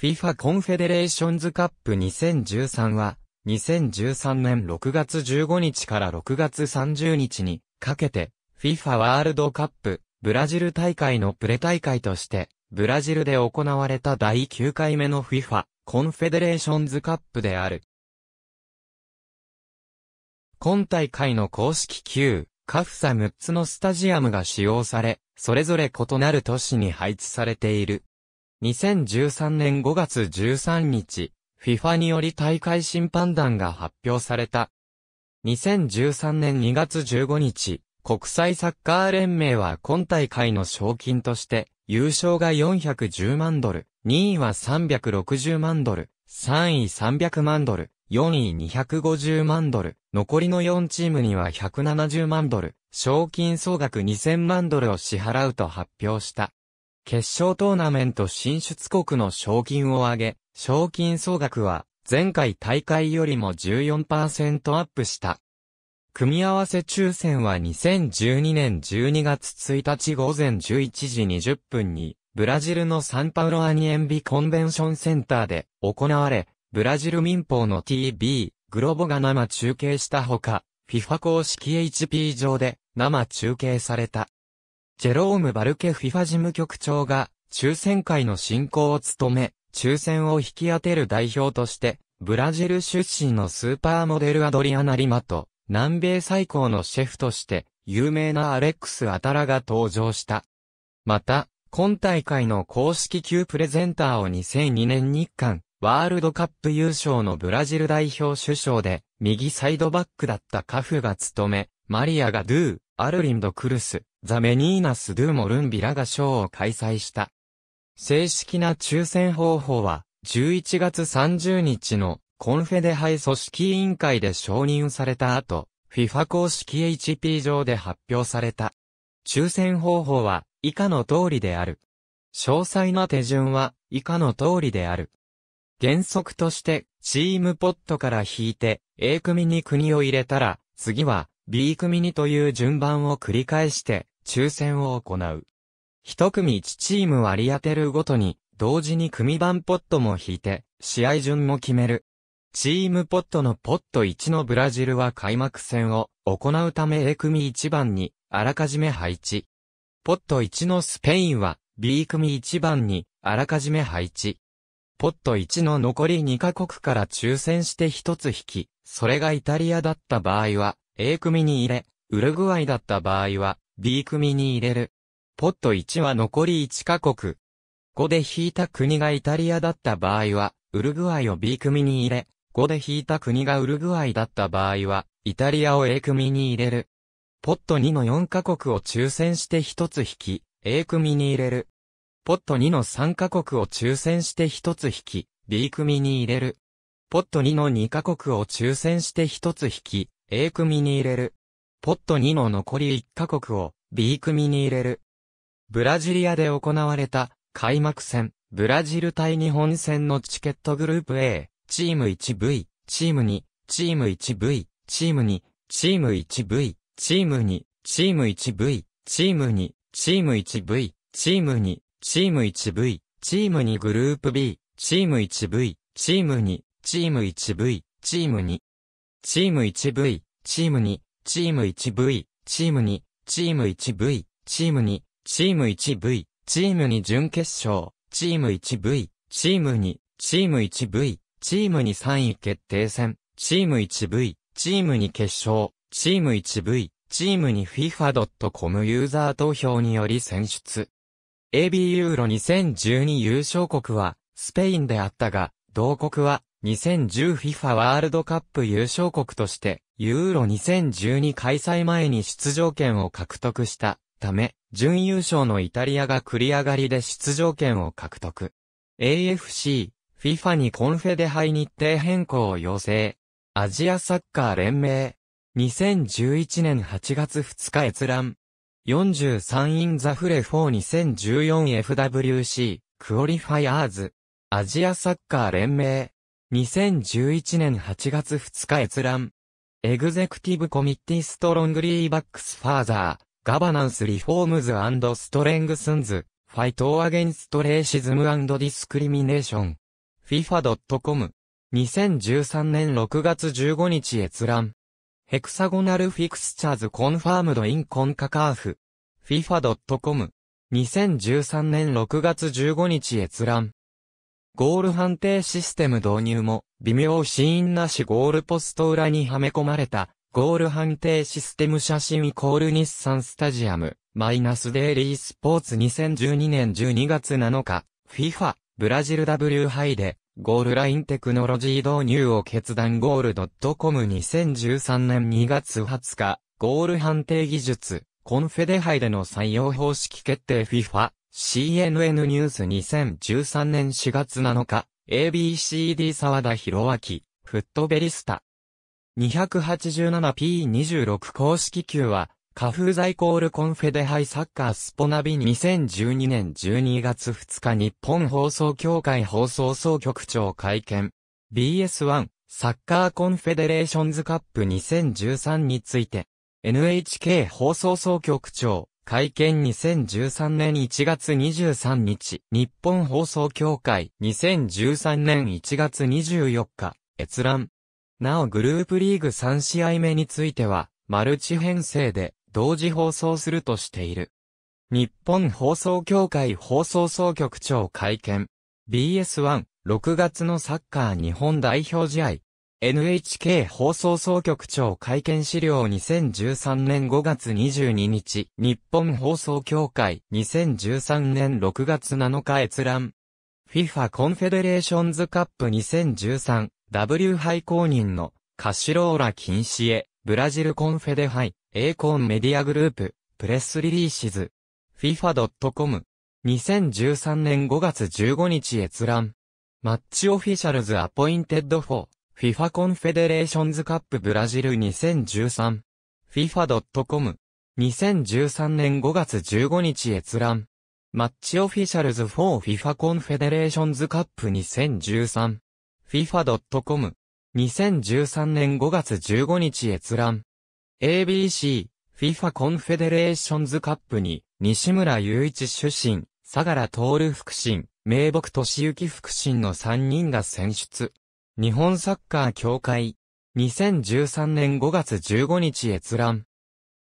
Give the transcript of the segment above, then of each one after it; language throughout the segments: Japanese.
FIFA コンフェデレーションズカップ2013は、2013年6月15日から6月30日にかけて、FIFA ワールドカップブラジル大会のプレ大会として、ブラジルで行われた第9回目の FIFA コンフェデレーションズカップである。今大会の公式級、カフサ6つのスタジアムが使用され、それぞれ異なる都市に配置されている。2013年5月13日、FIFA により大会審判団が発表された。2013年2月15日、国際サッカー連盟は今大会の賞金として、優勝が410万ドル、2位は360万ドル、3位300万ドル、4位250万ドル、残りの4チームには170万ドル、賞金総額2000万ドルを支払うと発表した。決勝トーナメント進出国の賞金を上げ、賞金総額は前回大会よりも14%アップした。組み合わせ抽選は2012年12月1日午前11時20分に、ブラジルのサンパウロアニエンビコンベンションセンターで行われ、ブラジル民放の t b グロボが生中継したほか、FIFA 公式 HP 上で生中継された。ジェローム・バルケフィファ事務局長が、抽選会の進行を務め、抽選を引き当てる代表として、ブラジル出身のスーパーモデルアドリアナ・リマと、南米最高のシェフとして、有名なアレックス・アタラが登場した。また、今大会の公式級プレゼンターを2002年日韓、ワールドカップ優勝のブラジル代表首相で、右サイドバックだったカフが務め、マリアがドゥー、アルリンド・クルス、ザ・メニーナス・ドゥ・モルンビラが賞を開催した。正式な抽選方法は、11月30日のコンフェデハイ組織委員会で承認された後、FIFA 公式 HP 上で発表された。抽選方法は以下の通りである。詳細な手順は以下の通りである。原則として、チームポットから引いて、A 組に国を入れたら、次は、B 組にという順番を繰り返して、抽選を行う。一組1チーム割り当てるごとに、同時に組番ポットも引いて、試合順も決める。チームポットのポット1のブラジルは開幕戦を行うため A 組1番にあらかじめ配置。ポット1のスペインは B 組1番にあらかじめ配置。ポット1の残り2カ国から抽選して1つ引き、それがイタリアだった場合は A 組に入れ、ウルグアイだった場合は、B 組に入れる。ポット1は残り1カ国。5で引いた国がイタリアだった場合は、ウルグアイを B 組に入れ、5で引いた国がウルグアイだった場合は、イタリアを A 組に入れる。ポット2の4カ国を抽選して1つ引き、A 組に入れる。ポット2の3カ国を抽選して1つ引き、B 組に入れる。ポット2の2カ国を抽選して1つ引き、A 組に入れる。ポット2の残り1カ国を B 組に入れる。ブラジリアで行われた開幕戦、ブラジル対日本戦のチケットグループ A、チーム 1V、チーム2、チーム 1V、チーム2、チーム 1V、チーム2、チーム 1V、チーム2、チーム 1V、チーム2、チーム 1V、チーム2グループ B、チーム 1V、チーム2、チーム 1V、チーム2、チーム 1V、チーム2、チーム 1V、チーム2、チーム 1V、チーム2、チーム 1V、チーム2準決勝、チーム 1V、チーム2、チーム 1V、チーム2 3位決定戦、チーム 1V、チーム2決勝、チーム 1V、チーム2 FIFA.com ユーザー投票により選出。AB ユーロ2012優勝国はスペインであったが、同国は 2010FIFA ワールドカップ優勝国として、ユーロ2012開催前に出場権を獲得したため、準優勝のイタリアが繰り上がりで出場権を獲得。AFC、FIFA にコンフェデ杯日程変更を要請。アジアサッカー連盟。2011年8月2日閲覧。43インザフレ4 2014 FWC クオリファイアーズアジアサッカー連盟2011年8月2日閲覧。エグゼクティブコミッティストロングリーバックスファーザー、ガバナンスリフォームズストレングスンズ、ファイトアゲンストレイシズムディスクリミネーション。fifa.com。2013年6月15日閲覧。ヘクサゴナルフィクスチャーズコンファームドインコンカカーフ。fifa.com。2013年6月15日閲覧。ゴール判定システム導入も、微妙シーンなしゴールポスト裏にはめ込まれた、ゴール判定システム写真イコール日産スタジアム、マイナスデイリースポーツ2012年12月7日、FIFA、ブラジル W 杯で、ゴールラインテクノロジー導入を決断ゴールドットコム2013年2月20日、ゴール判定技術、コンフェデ杯での採用方式決定 FIFA、CNN ニュース2013年4月7日、ABCD 沢田博明、フットベリスタ。287p26 公式球は、カフーザイコールコンフェデハイサッカースポナビ2012年12月2日日本放送協会放送総局長会見。BS1、サッカーコンフェデレーションズカップ2013について、NHK 放送総局長、会見2013年1月23日、日本放送協会2013年1月24日、閲覧。なおグループリーグ3試合目については、マルチ編成で同時放送するとしている。日本放送協会放送総局長会見。BS1、6月のサッカー日本代表試合、NHK 放送総局長会見資料2013年5月22日、日本放送協会2013年6月7日閲覧。FIFA コンフェデレーションズカップ 2013W 杯公認のカシローラ禁止へ、ブラジルコンフェデ杯、エーコンメディアグループ、プレスリリーシズ、FIFA.com、2013年5月15日閲覧。マッチオフィシャルズアポインテッドフォー FIFA コンフェデレーションズカップブラジル 2013FIFA.com 2013年5月15日閲覧マッチオフィシャルズ 4FIFA コンフェデレーションズカップ 2013FIFA.com 2013年5月15日閲覧 ABC FIFA コンフェデレーションズカップに西村雄一主審、相良徹副審、名木俊幸副審の3人が選出。日本サッカー協会、2013年5月15日閲覧。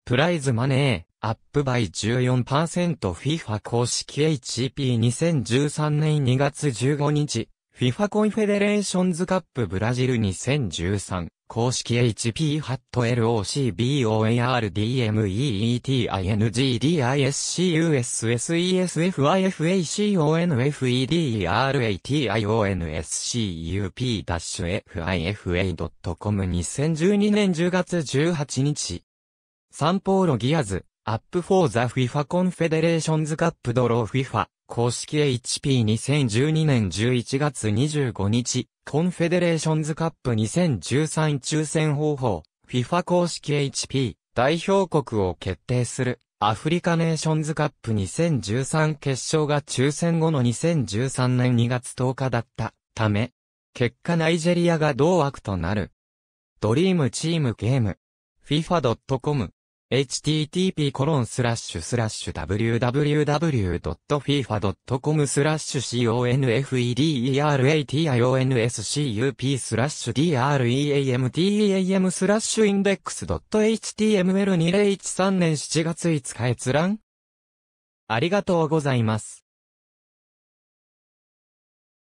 プライズマネー、アップバイ 14%FIFA 公式 HEP2013 年2月15日、FIFA コンフェデレーションズカップブラジル2013。公式 h p t l o c b o n r d m e e t i n g i s c u s e s f i f a c o n f e d r t i o n s c u p f i f a c o m 2 0 1 2年10月18日。サンポーロギアズ、アップフォーザフィファコンフェデレーションズカップドローフィファ。公式 HP2012 年11月25日、コンフェデレーションズカップ2013抽選方法、FIFA 公式 HP 代表国を決定する。アフリカネーションズカップ2013決勝が抽選後の2013年2月10日だったため、結果ナイジェリアが同枠となる。ドリームチームゲーム。FIFA.com http://www.fifa.com スラッシュ confederationscup スラッシュ dreamteam スラッシュ index.html2013 年7月5日閲覧ありがとうございます。